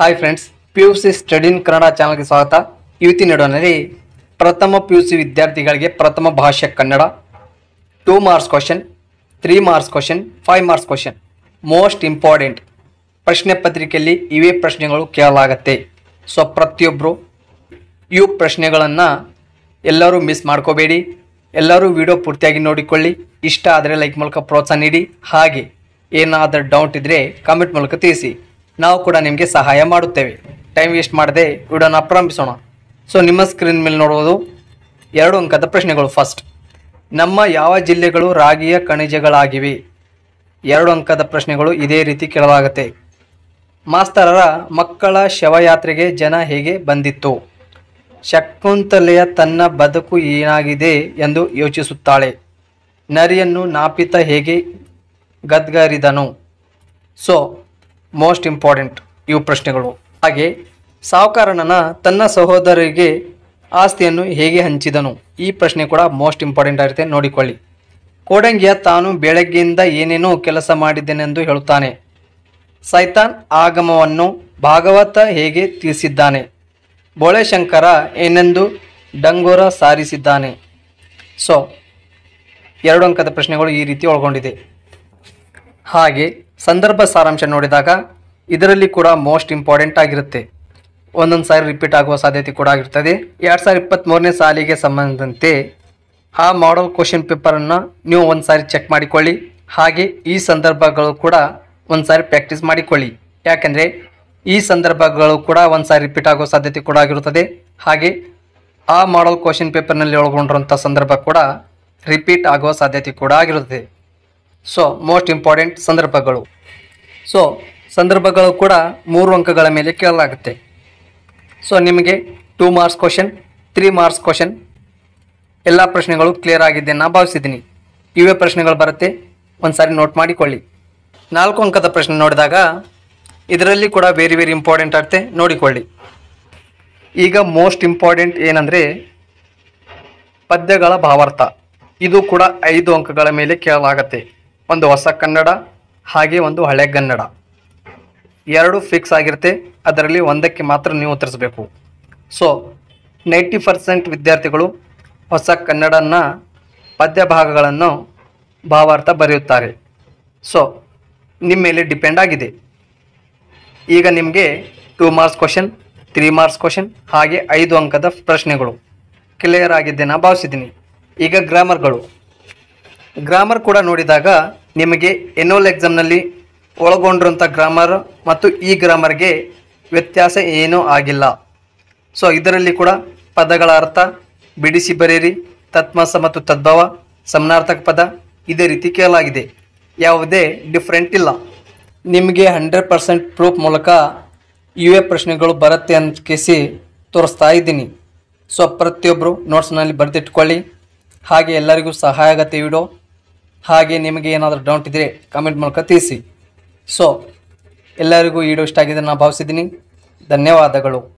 hi friends P U C study in Kannada ಚಾನಲ್ಗೆ ಸ್ವಾಗತ ಇವತ್ತಿನ ನಡುವಿನಲ್ಲಿ ಪ್ರಥಮ ಪಿ ಯು ಸಿ ವಿದ್ಯಾರ್ಥಿಗಳಿಗೆ ಪ್ರಥಮ ಭಾಷೆ Kannada two marks question three marks question five marks question most important ಪ್ರಶ್ನೆ ಪತ್ರಿಕೆಯಲ್ಲಿ ಇವೇ ಪ್ರಶ್ನೆಗಳು ಕೇಳಲಾಗತ್ತೆ ಸೊ ಪ್ರತಿಯೊಬ್ಬರು ಇವು ಪ್ರಶ್ನೆಗಳನ್ನು ಎಲ್ಲರೂ ಮಿಸ್ ಮಾಡ್ಕೋಬೇಡಿ ಎಲ್ಲರೂ ವಿಡಿಯೋ ಪೂರ್ತಿಯಾಗಿ ನೋಡಿಕೊಳ್ಳಿ ಇಷ್ಟ ಆದರೆ ಲೈಕ್ ಮೂಲಕ ಪ್ರೋತ್ಸಾಹ ನೀಡಿ ಹಾಗೆ ಏನಾದರೂ ಡೌಟ್ ಇದ್ದರೆ ಕಾಮೆಂಟ್ ಮೂಲಕ ತಿಳಿಸಿ ನಾವು ಕೂಡ ನಿಮಗೆ ಸಹಾಯ ಮಾಡುತ್ತೇವೆ ಟೈಮ್ ವೇಸ್ಟ್ ಮಾಡದೆ ವಿಡಿಯೋನ ಪ್ರಾರಂಭಿಸೋಣ ಸೊ ನಿಮ್ಮ ಸ್ಕ್ರೀನ್ ಮೇಲೆ ನೋಡುವುದು ಎರಡು ಅಂಕದ ಪ್ರಶ್ನೆಗಳು ಫಸ್ಟ್ ನಮ್ಮ ಯಾವ ಜಿಲ್ಲೆಗಳು ರಾಗಿಯ ಖನಿಜಗಳಾಗಿವೆ ಎರಡು ಅಂಕದ ಪ್ರಶ್ನೆಗಳು ಇದೇ ರೀತಿ ಕೇಳಲಾಗುತ್ತೆ ಮಾಸ್ತರರ ಮಕ್ಕಳ ಶವಯಾತ್ರೆಗೆ ಜನ ಹೇಗೆ ಬಂದಿತ್ತು ಶಕುಂತಲೆಯ ತನ್ನ ಬದುಕು ಏನಾಗಿದೆ ಎಂದು ಯೋಚಿಸುತ್ತಾಳೆ ನರಿಯನ್ನು ನಾಪಿತ ಹೇಗೆ ಗದ್ಗರಿದನು ಸೊ ಮೋಸ್ಟ್ ಇಂಪಾರ್ಟೆಂಟ್ ಇವು ಪ್ರಶ್ನೆಗಳು ಹಾಗೆ ಸಾವುಕಾರನನ ತನ್ನ ಸಹೋದರಿಗೆ ಆಸ್ತಿಯನ್ನು ಹೇಗೆ ಹಂಚಿದನು ಈ ಪ್ರಶ್ನೆ ಕೂಡ ಮೋಸ್ಟ್ ಇಂಪಾರ್ಟೆಂಟ್ ಆಗಿರುತ್ತೆ ನೋಡಿಕೊಳ್ಳಿ ಕೋಡಂಗಿಯ ತಾನು ಬೆಳಗ್ಗೆಯಿಂದ ಏನೇನೋ ಕೆಲಸ ಮಾಡಿದ್ದೇನೆಂದು ಹೇಳುತ್ತಾನೆ ಸೈತಾನ್ ಆಗಮವನ್ನು ಭಾಗವತ ಹೇಗೆ ತಿಳಿಸಿದ್ದಾನೆ ಬೋಳೆಶಂಕರ ಏನೆಂದು ಡಂಗೋರ ಸಾರಿಸಿದ್ದಾನೆ ಸೊ ಎರಡು ಅಂಕದ ಪ್ರಶ್ನೆಗಳು ಈ ರೀತಿ ಒಳಗೊಂಡಿದೆ ಹಾಗೆ ಸಂದರ್ಭ ಸಾರಾಂಶ ನೋಡಿದಾಗ ಇದರಲ್ಲಿ ಕೂಡ ಮೋಸ್ಟ್ ಇಂಪಾರ್ಟೆಂಟ್ ಆಗಿರುತ್ತೆ ಒಂದೊಂದು ಸಾರಿ ರಿಪೀಟ್ ಆಗುವ ಸಾಧ್ಯತೆ ಕೂಡ ಆಗಿರ್ತದೆ ಎರಡು ಸಾವಿರ ಇಪ್ಪತ್ತ್ಮೂರನೇ ಸಾಲಿಗೆ ಸಂಬಂಧಂತೆ ಆ ಮಾಡಲ್ ಕ್ವಶನ್ ಪೇಪರನ್ನು ನೀವು ಒಂದು ಸಾರಿ ಚೆಕ್ ಮಾಡಿಕೊಳ್ಳಿ ಹಾಗೆ ಈ ಸಂದರ್ಭಗಳು ಕೂಡ ಒಂದು ಸಾರಿ ಪ್ರಾಕ್ಟೀಸ್ ಮಾಡಿಕೊಳ್ಳಿ ಯಾಕೆಂದರೆ ಈ ಸಂದರ್ಭಗಳು ಕೂಡ ಒಂದು ಸಾರಿ ರಿಪೀಟ್ ಆಗುವ ಸಾಧ್ಯತೆ ಕೂಡ ಆಗಿರುತ್ತದೆ ಹಾಗೆ ಆ ಮಾಡಲ್ ಕ್ವಶನ್ ಪೇಪರ್ನಲ್ಲಿ ಒಳಗೊಂಡಿರುವಂಥ ಸಂದರ್ಭ ಕೂಡ ರಿಪೀಟ್ ಆಗುವ ಸಾಧ್ಯತೆ ಕೂಡ ಆಗಿರುತ್ತದೆ ಸೊ ಮೋಸ್ಟ್ ಇಂಪಾರ್ಟೆಂಟ್ ಸಂದರ್ಭಗಳು ಸೊ ಸಂದರ್ಭಗಳು ಕೂಡ ಮೂರು ಅಂಕಗಳ ಮೇಲೆ ಕೇಳಲಾಗುತ್ತೆ ಸೊ ನಿಮಗೆ two marks question three marks question ಎಲ್ಲ ಪ್ರಶ್ನೆಗಳು ಕ್ಲಿಯರ್ ಆಗಿದೆ ನಾನು ಭಾವಿಸಿದ್ದೀನಿ ಇವೇ ಪ್ರಶ್ನೆಗಳು ಬರುತ್ತೆ ಒಂದು ಸಾರಿ ನೋಟ್ ಮಾಡಿಕೊಳ್ಳಿ ನಾಲ್ಕು ಅಂಕದ ಪ್ರಶ್ನೆ ನೋಡಿದಾಗ ಇದರಲ್ಲಿ ಕೂಡ ವೆರಿ ವೆರಿ ಇಂಪಾರ್ಟೆಂಟ್ ಆಗುತ್ತೆ ನೋಡಿಕೊಳ್ಳಿ ಈಗ ಮೋಸ್ಟ್ ಇಂಪಾರ್ಟೆಂಟ್ ಏನಂದರೆ ಪದ್ಯಗಳ ಭಾವಾರ್ಥ ಇದು ಕೂಡ ಐದು ಅಂಕಗಳ ಮೇಲೆ ಕೇಳಲಾಗತ್ತೆ ಒಂದು ಹೊಸ ಕನ್ನಡ ಹಾಗೆ ಒಂದು ಹಳೆ ಕನ್ನಡ ಎರಡು ಫಿಕ್ಸ್ ಆಗಿರುತ್ತೆ ಅದರಲ್ಲಿ ಒಂದಕ್ಕೆ ಮಾತ್ರ ನೀವು ಉತ್ತರಿಸಬೇಕು ಸೊ ನೈಂಟಿ ಪರ್ಸೆಂಟ್ ವಿದ್ಯಾರ್ಥಿಗಳು ಹೊಸ ಕನ್ನಡನ ಪದ್ಯ ಭಾಗಗಳನ್ನು ಭಾವಾರ್ಥ ಬರೆಯುತ್ತಾರೆ ಸೊ ನಿಮ್ಮ ಮೇಲೆ ಡಿಪೆಂಡ್ ಆಗಿದೆ ಈಗ ನಿಮಗೆ two marks question three marks question ಹಾಗೆ ಐದು ಅಂಕದ ಪ್ರಶ್ನೆಗಳು ಕ್ಲಿಯರ್ ಆಗಿದ್ದೇನೆ ಭಾವಿಸಿದ್ದೀನಿ ಈಗ ಗ್ರಾಮರ್ಗಳು ಗ್ರಾಮರ್ ಕೂಡ ನೋಡಿದಾಗ ನಿಮಗೆ ಎನ್ಯುವಲ್ ಎಕ್ಸಾಮ್ನಲ್ಲಿ ಒಳಗೊಂಡಿರುವಂಥ ಗ್ರಾಮರ್ ಮತ್ತು ಈ ಗ್ರಾಮರ್ಗೆ ವ್ಯತ್ಯಾಸ ಏನೂ ಆಗಿಲ್ಲ ಸೊ ಇದರಲ್ಲಿ ಕೂಡ ಪದಗಳ ಅರ್ಥ ಬಿಡಿಸಿ ಬರೆಯಿರಿ ತತ್ಮಾಸ ಮತ್ತು ತದ್ಭವ ಸಮನಾರ್ಥಕ ಪದ ಇದೇ ರೀತಿ ಕೇಳಲಾಗಿದೆ ಯಾವುದೇ ಡಿಫ್ರೆಂಟ್ ಇಲ್ಲ ನಿಮಗೆ ಹಂಡ್ರೆಡ್ ಪರ್ಸೆಂಟ್ ಪ್ರೂಫ್ ಮೂಲಕ ಯು ಎ ಪ್ರಶ್ನೆಗಳು ಬರುತ್ತೆ ಅಂತ ಕೇಸಿ ತೋರಿಸ್ತಾ ಇದ್ದೀನಿ ಸೊ ಪ್ರತಿಯೊಬ್ಬರು ನೋಟ್ಸ್ನಲ್ಲಿ ಬರೆದಿಟ್ಕೊಳ್ಳಿ ಹಾಗೆ ಎಲ್ಲರಿಗೂ ಸಹಾಯ ಆಗತ್ತೆ ವಿಡೋ ಹಾಗೆ ನಿಮಗೆ ಏನಾದರೂ ಡೌಟ್ ಇದ್ದರೆ ಕಮೆಂಟ್ ಮೂಲಕ ತಿಳಿಸಿ ಸೊ ಎಲ್ಲರಿಗೂ ಈಡೋ ಇಷ್ಟ ಆಗಿದೆ ನಾನು ಭಾವಿಸಿದ್ದೀನಿ ಧನ್ಯವಾದಗಳು